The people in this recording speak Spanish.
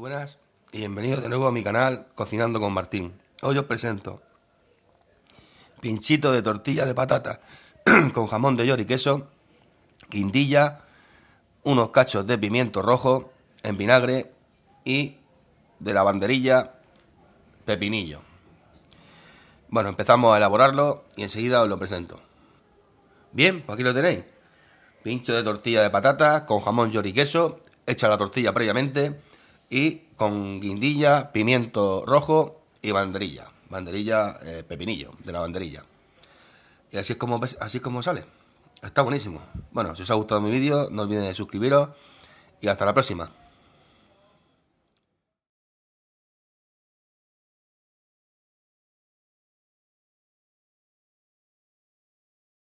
buenas y bienvenidos de nuevo a mi canal Cocinando con Martín. Hoy os presento pinchito de tortilla de patata con jamón de york y queso, quindilla, unos cachos de pimiento rojo en vinagre y de la banderilla pepinillo. Bueno, empezamos a elaborarlo y enseguida os lo presento. Bien, pues aquí lo tenéis. Pincho de tortilla de patata con jamón york y queso, hecha la tortilla previamente y con guindilla, pimiento rojo y banderilla. Banderilla, eh, pepinillo, de la banderilla. Y así es como, así es como sale. Está buenísimo. Bueno, si os ha gustado mi vídeo, no olviden de suscribiros y hasta la próxima.